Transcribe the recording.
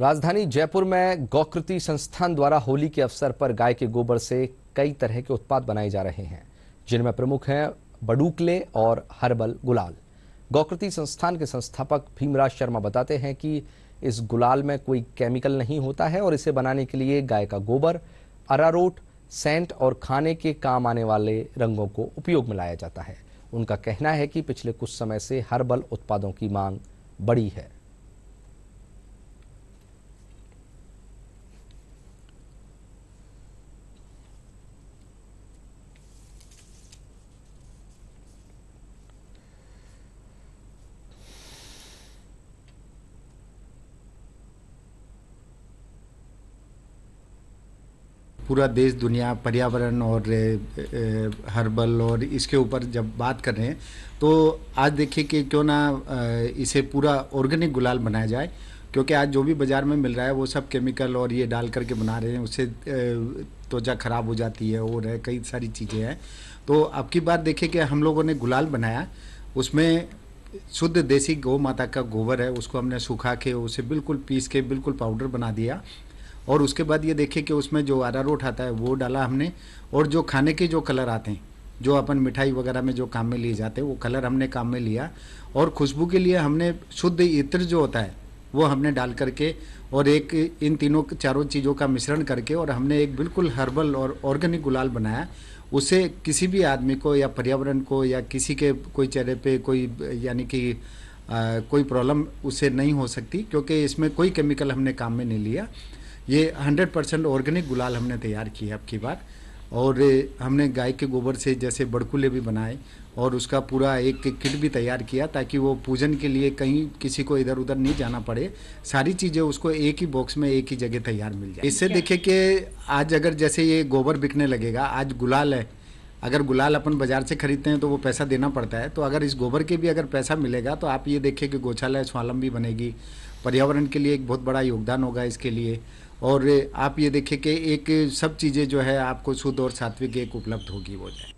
राजधानी जयपुर में गौकृति संस्थान द्वारा होली के अवसर पर गाय के गोबर से कई तरह के उत्पाद बनाए जा रहे हैं जिनमें प्रमुख हैं बडूकले और हर्बल गुलाल गौकृति संस्थान के संस्थापक भीमराज शर्मा बताते हैं कि इस गुलाल में कोई केमिकल नहीं होता है और इसे बनाने के लिए गाय का गोबर अरारोट सेंट और खाने के काम आने वाले रंगों को उपयोग में लाया जाता है उनका कहना है कि पिछले कुछ समय से हर्बल उत्पादों की मांग बढ़ी है पूरा देश दुनिया पर्यावरण और हर्बल और इसके ऊपर जब बात कर रहे हैं तो आज देखिए कि क्यों ना इसे पूरा ऑर्गेनिक गुलाल बनाया जाए क्योंकि आज जो भी बाज़ार में मिल रहा है वो सब केमिकल और ये डाल करके बना रहे हैं उससे त्वचा ख़राब हो जाती है और है कई सारी चीज़ें हैं तो अब की बार देखिए कि हम लोगों ने गुलाल बनाया उसमें शुद्ध देसी गौ माता का गोबर है उसको हमने सुखा के उसे बिल्कुल पीस के बिल्कुल पाउडर बना दिया और उसके बाद ये देखिए कि उसमें जो रोट आता है वो डाला हमने और जो खाने के जो कलर आते हैं जो अपन मिठाई वगैरह में जो काम में लिए जाते हैं वो कलर हमने काम में लिया और खुशबू के लिए हमने शुद्ध इत्र जो होता है वो हमने डाल करके और एक इन तीनों चारों चीज़ों का मिश्रण करके और हमने एक बिल्कुल हर्बल और ऑर्गेनिक गुलाल बनाया उससे किसी भी आदमी को या पर्यावरण को या किसी के कोई चेहरे पे कोई यानी कि कोई प्रॉब्लम उससे नहीं हो सकती क्योंकि इसमें कोई केमिकल हमने काम में नहीं लिया ये 100 परसेंट ऑर्गेनिक गुलाल हमने तैयार किया है अब की बार और हमने गाय के गोबर से जैसे बड़कुले भी बनाए और उसका पूरा एक किट भी तैयार किया ताकि वो पूजन के लिए कहीं किसी को इधर उधर नहीं जाना पड़े सारी चीज़ें उसको एक ही बॉक्स में एक ही जगह तैयार मिल जाए इससे देखिए कि आज अगर जैसे ये गोबर बिकने लगेगा आज गुलाल है अगर गुलाल अपन बाजार से खरीदते हैं तो वो पैसा देना पड़ता है तो अगर इस गोबर के भी अगर पैसा मिलेगा तो आप ये देखिए कि गौशाला स्वालम भी बनेगी पर्यावरण के लिए एक बहुत बड़ा योगदान होगा इसके लिए और आप ये देखें कि एक सब चीज़ें जो है आपको शुद्ध और सात्विक एक उपलब्ध होगी वो जाए